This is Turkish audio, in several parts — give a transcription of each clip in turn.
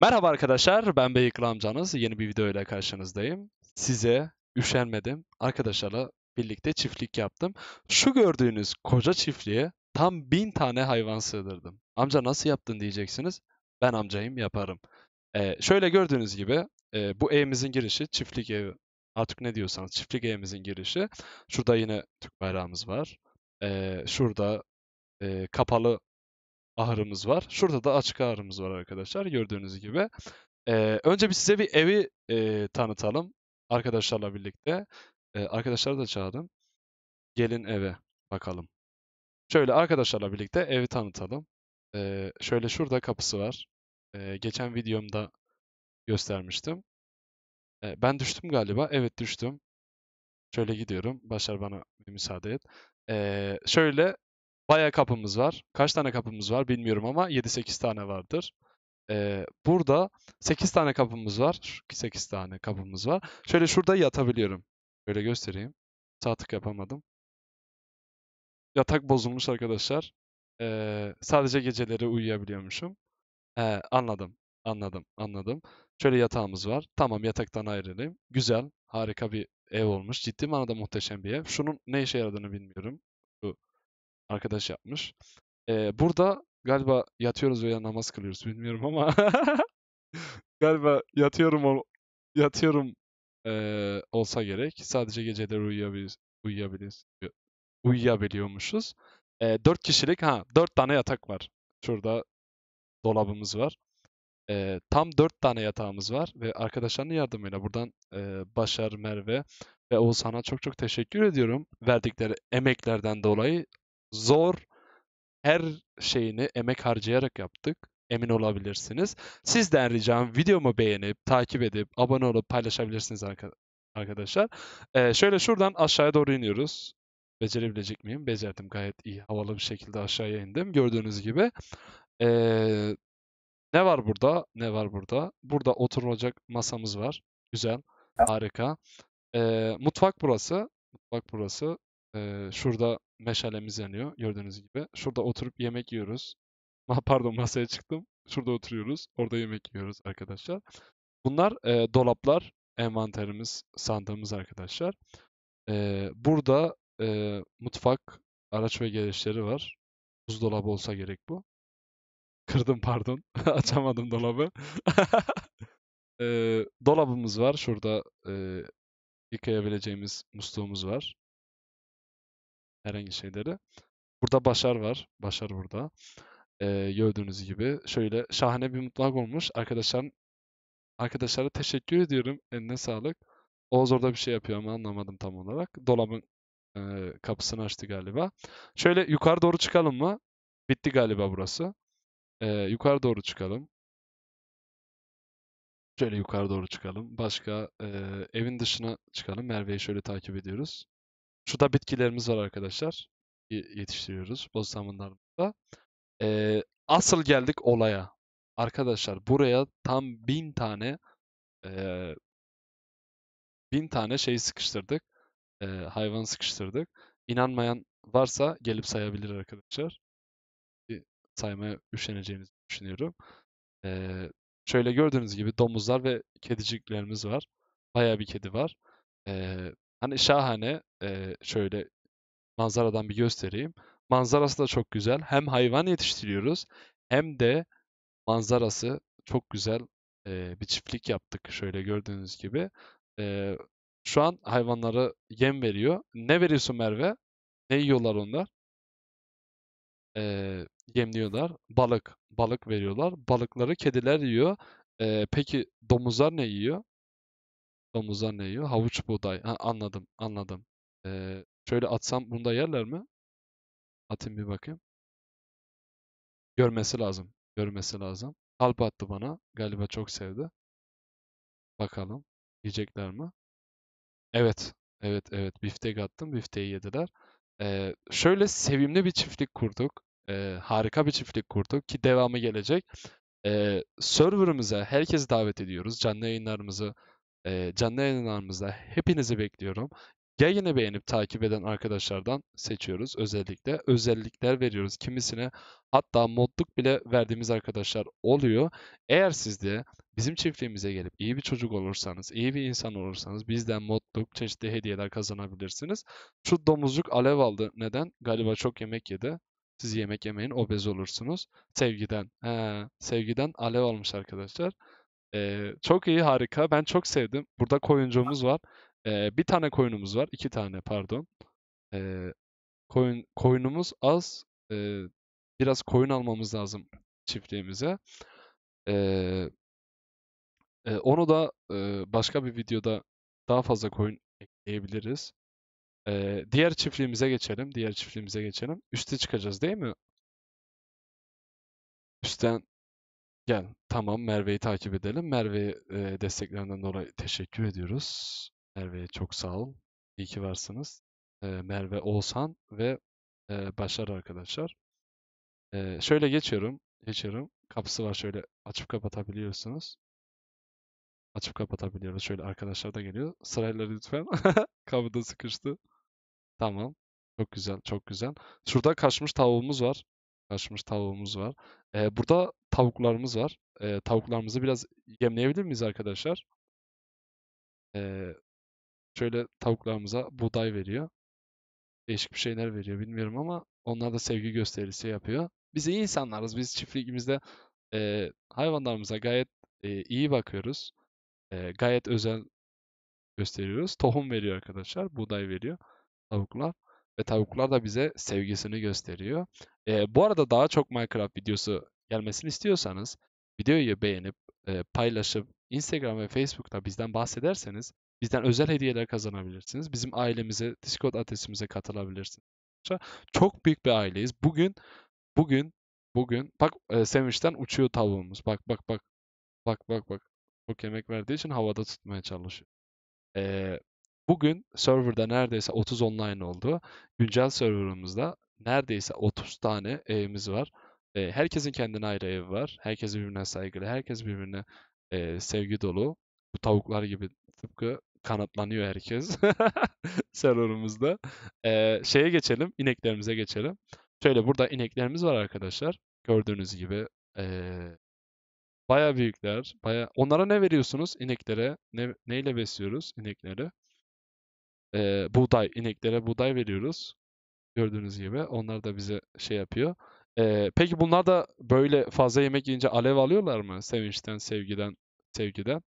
Merhaba arkadaşlar, ben Beyikli amcanız. Yeni bir video ile karşınızdayım. Size üşenmedim. Arkadaşlarla birlikte çiftlik yaptım. Şu gördüğünüz koca çiftliğe tam bin tane hayvan sığdırdım. Amca nasıl yaptın diyeceksiniz. Ben amcayım yaparım. Ee, şöyle gördüğünüz gibi e, bu evimizin girişi çiftlik evi. Artık ne diyorsanız çiftlik evimizin girişi. Şurada yine Türk bayrağımız var. Ee, şurada e, kapalı ağrımız var. Şurada da açık ağrımız var arkadaşlar gördüğünüz gibi. Ee, önce bir size bir evi e, tanıtalım arkadaşlarla birlikte. Ee, arkadaşları da çağırdım. Gelin eve bakalım. Şöyle arkadaşlarla birlikte evi tanıtalım. Ee, şöyle şurada kapısı var. Ee, geçen videomda göstermiştim. Ee, ben düştüm galiba. Evet düştüm. Şöyle gidiyorum. Başar bana bir müsaade et. Ee, şöyle Bayağı kapımız var. Kaç tane kapımız var bilmiyorum ama 7-8 tane vardır. Ee, burada 8 tane kapımız var. 8 tane kapımız var. Şöyle şurada yatabiliyorum. Böyle göstereyim. Sağ tık yapamadım. Yatak bozulmuş arkadaşlar. Ee, sadece geceleri uyuyabiliyormuşum. Ee, anladım. Anladım. Anladım. Şöyle yatağımız var. Tamam yataktan ayrılayım. Güzel. Harika bir ev olmuş. Ciddi manada muhteşem bir ev. Şunun ne işe yaradığını bilmiyorum arkadaş yapmış. Ee, burada galiba yatıyoruz veya namaz kılıyoruz bilmiyorum ama galiba yatıyorum o yatıyorum e, olsa gerek. Sadece geceleri uyuyabil uyuyabilir uyuyabiliyormuşuz. E, 4 kişilik ha dört tane yatak var. Şurada dolabımız var. E, tam dört tane yatağımız var ve arkadaşlarının yardımıyla buradan e, Başar, Merve ve Oğuzhan'a çok çok teşekkür ediyorum verdikleri emeklerden dolayı zor her şeyini emek harcayarak yaptık. Emin olabilirsiniz. Sizden ricam videomu beğenip, takip edip, abone olup paylaşabilirsiniz arkadaşlar. Ee, şöyle şuradan aşağıya doğru iniyoruz. Becerebilecek miyim? Becerdim gayet iyi. Havalı bir şekilde aşağıya indim. Gördüğünüz gibi. Ee, ne var burada? Ne var burada? Burada oturulacak masamız var. Güzel. Harika. Ee, mutfak burası. Mutfak burası. Ee, şurada meşalemiz yanıyor gördüğünüz gibi. Şurada oturup yemek yiyoruz. Ah, pardon masaya çıktım. Şurada oturuyoruz. Orada yemek yiyoruz arkadaşlar. Bunlar e, dolaplar, envanterimiz, sandığımız arkadaşlar. E, burada e, mutfak, araç ve gereçleri var. Buzdolabı olsa gerek bu. Kırdım pardon. Açamadım dolabı. e, dolabımız var. Şurada e, yıkayabileceğimiz musluğumuz var herhangi şeyleri. Burada Başar var. Başar burada. Ee, gördüğünüz gibi. Şöyle şahane bir mutlak olmuş. Arkadaşlar arkadaşlara teşekkür ediyorum. Eline sağlık. Oğuz orada bir şey yapıyor ama anlamadım tam olarak. Dolabın e, kapısını açtı galiba. Şöyle yukarı doğru çıkalım mı? Bitti galiba burası. Ee, yukarı doğru çıkalım. Şöyle yukarı doğru çıkalım. Başka e, evin dışına çıkalım. Merve'yi şöyle takip ediyoruz. Şurada bitkilerimiz var arkadaşlar. Yetiştiriyoruz bostanlarımızda. Ee, asıl geldik olaya. Arkadaşlar buraya tam bin tane e, bin tane şey sıkıştırdık. E, hayvan sıkıştırdık. İnanmayan varsa gelip sayabilir arkadaşlar. saymaya üşeneceğinizi düşünüyorum. E, şöyle gördüğünüz gibi domuzlar ve kediciklerimiz var. Baya bir kedi var. E, Hani şahane e, şöyle manzaradan bir göstereyim. Manzarası da çok güzel. Hem hayvan yetiştiriyoruz hem de manzarası çok güzel e, bir çiftlik yaptık. Şöyle gördüğünüz gibi. E, şu an hayvanlara yem veriyor. Ne veriyorsun Merve? Ne yiyorlar onlar? E, yemliyorlar. Balık. Balık veriyorlar. Balıkları kediler yiyor. E, peki domuzlar ne yiyor? Domuza ne yiyor? Havuç buğday. Ha, anladım, anladım. Ee, şöyle atsam bunu da yerler mi? Atayım bir bakayım. Görmesi lazım. Görmesi lazım. Kalp attı bana. Galiba çok sevdi. Bakalım. Yiyecekler mi? Evet. Evet, evet. Biftek attım. Bifteyi yediler. Ee, şöyle sevimli bir çiftlik kurduk. Ee, harika bir çiftlik kurduk ki devamı gelecek. Ee, server'ımıza herkesi davet ediyoruz. Canlı yayınlarımızı e, canlı yayınlarımızda hepinizi bekliyorum. Yayını beğenip takip eden arkadaşlardan seçiyoruz özellikle. Özellikler veriyoruz. Kimisine hatta modluk bile verdiğimiz arkadaşlar oluyor. Eğer siz de bizim çiftliğimize gelip iyi bir çocuk olursanız, iyi bir insan olursanız bizden modluk, çeşitli hediyeler kazanabilirsiniz. Şu domuzcuk alev aldı. Neden? Galiba çok yemek yedi. Siz yemek yemeyin, obez olursunuz. Sevgiden, he, sevgiden alev almış arkadaşlar. Ee, çok iyi, harika. Ben çok sevdim. Burada koyuncumuz var. Ee, bir tane koyunumuz var. iki tane pardon. Ee, koyun, koyunumuz az. Ee, biraz koyun almamız lazım çiftliğimize. Ee, e, onu da e, başka bir videoda daha fazla koyun ekleyebiliriz. Ee, diğer çiftliğimize geçelim. Diğer çiftliğimize geçelim. Üste çıkacağız değil mi? Üstten Gel tamam Merve'yi takip edelim. Merve e, desteklerinden dolayı teşekkür ediyoruz. Merve'ye çok sağ olun. İyi ki varsınız. E, Merve Oğuzhan ve e, Başar arkadaşlar. E, şöyle geçiyorum. Geçiyorum. Kapısı var şöyle açıp kapatabiliyorsunuz. Açıp kapatabiliyoruz. Şöyle arkadaşlar da geliyor. Sırayla lütfen. Kapıda sıkıştı. Tamam. Çok güzel, çok güzel. Şurada kaçmış tavuğumuz var. Kaçmış tavuğumuz var. Ee, burada tavuklarımız var. E, tavuklarımızı biraz yemleyebilir miyiz arkadaşlar? E, şöyle tavuklarımıza buğday veriyor. Değişik bir şeyler veriyor bilmiyorum ama onlar da sevgi gösterisi yapıyor. Biz iyi insanlarız. Biz çiftliğimizde e, hayvanlarımıza gayet e, iyi bakıyoruz. E, gayet özel gösteriyoruz. Tohum veriyor arkadaşlar. Buğday veriyor tavuklar. Ve tavuklar da bize sevgisini gösteriyor. E, bu arada daha çok Minecraft videosu gelmesini istiyorsanız videoyu beğenip, e, paylaşıp Instagram ve Facebook'ta bizden bahsederseniz bizden özel hediyeler kazanabilirsiniz. Bizim ailemize, Discord adresimize katılabilirsiniz. Çok büyük bir aileyiz. Bugün bugün bugün bak e, sevinçten uçuyor tavuğumuz. Bak bak bak. Bak bak bak. Çok yemek verdiği için havada tutmaya çalışıyor. E, bugün serverda neredeyse 30 online oldu. Güncel serverımızda neredeyse 30 tane evimiz var. E, herkesin kendine ayrı evi var. Herkes birbirine saygılı. Herkes birbirine e, sevgi dolu. Bu tavuklar gibi tıpkı kanatlanıyor herkes serverımızda. E, şeye geçelim. ineklerimize geçelim. Şöyle burada ineklerimiz var arkadaşlar. Gördüğünüz gibi e, baya büyükler. Baya... Onlara ne veriyorsunuz ineklere? Ne, neyle besliyoruz inekleri? E, buğday. ineklere buğday veriyoruz. Gördüğünüz gibi. Onlar da bize şey yapıyor. Ee, peki bunlar da böyle fazla yemek yiyince alev alıyorlar mı? Sevinçten, sevgiden, sevgiden.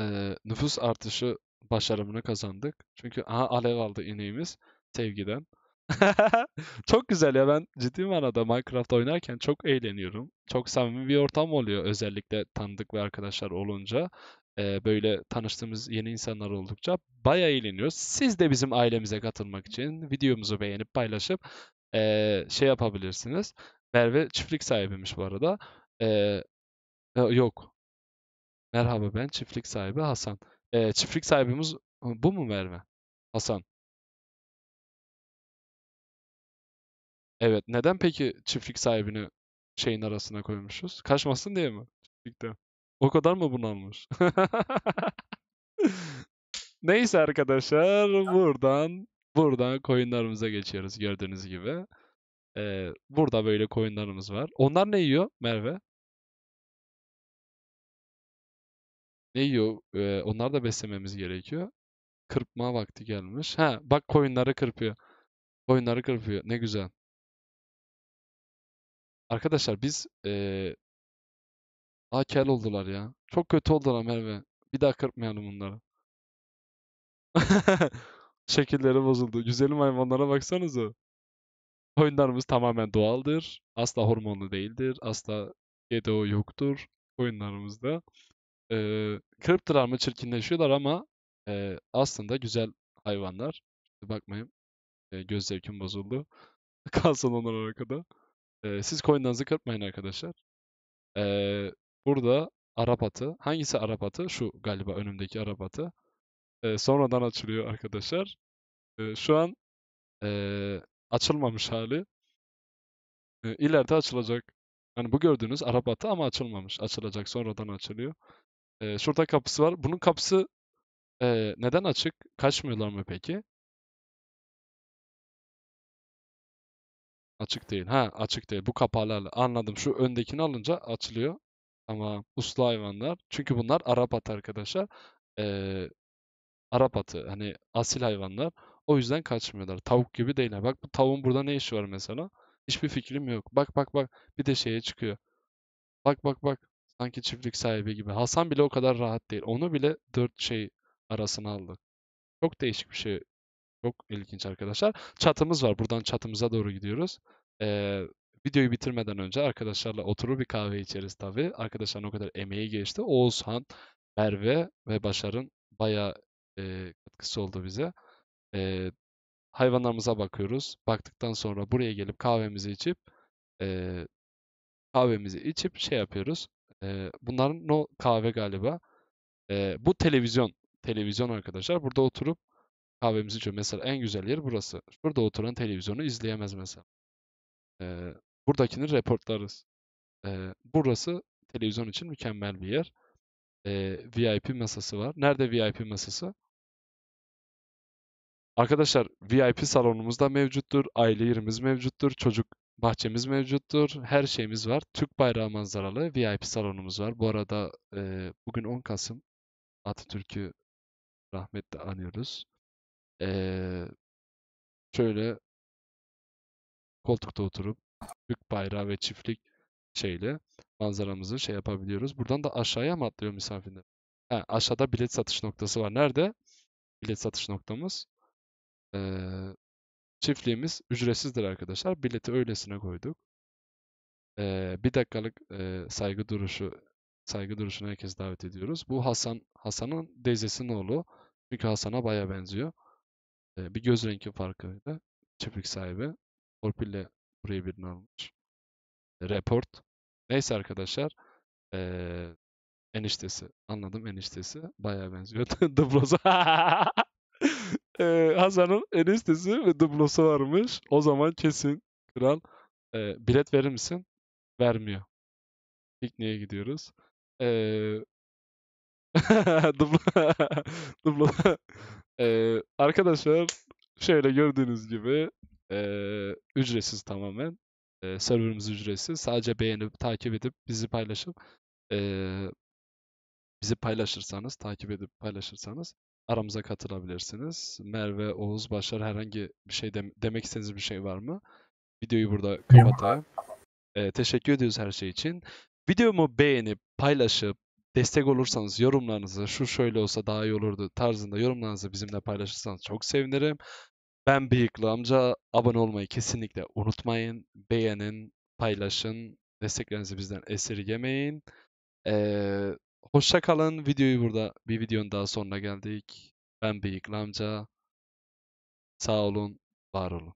Ee, nüfus artışı başarımını kazandık. Çünkü aha alev aldı ineğimiz sevgiden. Çok güzel ya ben ciddi manada Minecraft oynarken çok eğleniyorum. Çok samimi bir ortam oluyor özellikle tanıdık ve arkadaşlar olunca. Ee, böyle tanıştığımız yeni insanlar oldukça baya eğleniyoruz. Siz de bizim ailemize katılmak için videomuzu beğenip paylaşıp e, şey yapabilirsiniz. Merve çiftlik sahibiymiş bu arada. E, e, yok. Merhaba ben çiftlik sahibi Hasan. E, çiftlik sahibimiz bu mu Merve? Hasan. Evet. Neden peki çiftlik sahibini şeyin arasına koymuşuz? Kaçmasın diye mi? Çiftlikte. O kadar mı bunalmış? Neyse arkadaşlar buradan Buradan koyunlarımıza geçiyoruz gördüğünüz gibi. Ee, burada böyle koyunlarımız var. Onlar ne yiyor Merve? Ne yiyor? Ee, onlar da beslememiz gerekiyor. Kırpma vakti gelmiş. Ha bak koyunları kırpıyor. Koyunları kırpıyor. Ne güzel. Arkadaşlar biz ee... Aa kel oldular ya. Çok kötü oldular Merve. Bir daha kırpmayalım bunları. Şekilleri bozuldu. Güzelim hayvanlara baksanıza. Koyunlarımız tamamen doğaldır. Asla hormonlu değildir. Asla GDO yoktur koyunlarımızda. Ee, kırptılar mı çirkinleşiyorlar ama e, aslında güzel hayvanlar. Bakmayın e, göz zevkim bozuldu. Kalsın onlar arkada. E, siz koyunlarınızı kırpmayın arkadaşlar. E, burada Arap atı. Hangisi Arap atı? Şu galiba önümdeki Arap atı e, sonradan açılıyor arkadaşlar. E, şu an e, açılmamış hali. E, ileride açılacak. Yani bu gördüğünüz Arap atı ama açılmamış. Açılacak sonradan açılıyor. E, şurada kapısı var. Bunun kapısı e, neden açık? Kaçmıyorlar mı peki? Açık değil. Ha açık değil. Bu kapalı Anladım. Şu öndekini alınca açılıyor. Ama uslu hayvanlar. Çünkü bunlar Arap atı arkadaşlar. Ee, Arap atı hani asil hayvanlar. O yüzden kaçmıyorlar. Tavuk gibi değiller. Bak bu tavuğun burada ne işi var mesela? Hiçbir fikrim yok. Bak bak bak bir de şeye çıkıyor. Bak bak bak sanki çiftlik sahibi gibi. Hasan bile o kadar rahat değil. Onu bile dört şey arasına aldık. Çok değişik bir şey. Çok ilginç arkadaşlar. Çatımız var. Buradan çatımıza doğru gidiyoruz. Ee, videoyu bitirmeden önce arkadaşlarla oturup bir kahve içeriz tabii. Arkadaşlar o kadar emeği geçti. Oğuzhan, Merve ve Başar'ın bayağı e, katkısı oldu bize. E, hayvanlarımıza bakıyoruz. Baktıktan sonra buraya gelip kahvemizi içip e, kahvemizi içip şey yapıyoruz. E, bunların no kahve galiba. E, bu televizyon. Televizyon arkadaşlar. Burada oturup kahvemizi içiyor. Mesela en güzel yer burası. Burada oturan televizyonu izleyemez mesela. E, buradakini reportlarız. E, burası televizyon için mükemmel bir yer e, VIP masası var. Nerede VIP masası? Arkadaşlar VIP salonumuz da mevcuttur. Aile yerimiz mevcuttur. Çocuk bahçemiz mevcuttur. Her şeyimiz var. Türk bayrağı manzaralı VIP salonumuz var. Bu arada e, bugün 10 Kasım Atatürk'ü rahmetle anıyoruz. E, şöyle koltukta oturup Türk bayrağı ve çiftlik şeyle manzaramızı şey yapabiliyoruz. Buradan da aşağıya mı atlıyor misafirler? Ha, aşağıda bilet satış noktası var. Nerede? Bilet satış noktamız. Ee, çiftliğimiz ücretsizdir arkadaşlar. Bileti öylesine koyduk. Ee, bir dakikalık e, saygı duruşu saygı duruşuna herkes davet ediyoruz. Bu Hasan Hasan'ın teyzesinin oğlu. Çünkü Hasan'a baya benziyor. Ee, bir göz rengi farkıyla çiftlik sahibi torpille buraya birini almış. Report Neyse arkadaşlar. Ee, eniştesi. Anladım eniştesi. baya benziyor. Dublosu. ee, Hasan'ın eniştesi ve dublosu varmış. O zaman kesin kral. Ee, bilet verir misin? Vermiyor. Pikniğe gidiyoruz. Ee, Dublo. Dublo. ee, arkadaşlar şöyle gördüğünüz gibi e, ücretsiz tamamen. E, serverımız ücretsiz. Sadece beğenip, takip edip, bizi paylaşıp e, bizi paylaşırsanız, takip edip paylaşırsanız aramıza katılabilirsiniz. Merve, Oğuz, Başar herhangi bir şey de, demek istediğiniz bir şey var mı? Videoyu burada kapatayım. E, teşekkür ediyoruz her şey için. Videomu beğenip, paylaşıp, destek olursanız yorumlarınızı şu şöyle olsa daha iyi olurdu tarzında yorumlarınızı bizimle paylaşırsanız çok sevinirim. Ben Bıyıklı Amca. Abone olmayı kesinlikle unutmayın. Beğenin, paylaşın. Desteklerinizi bizden esirgemeyin. Ee, hoşça kalın. Videoyu burada bir videonun daha sonuna geldik. Ben Bıyıklı Amca. Sağ olun, var olun.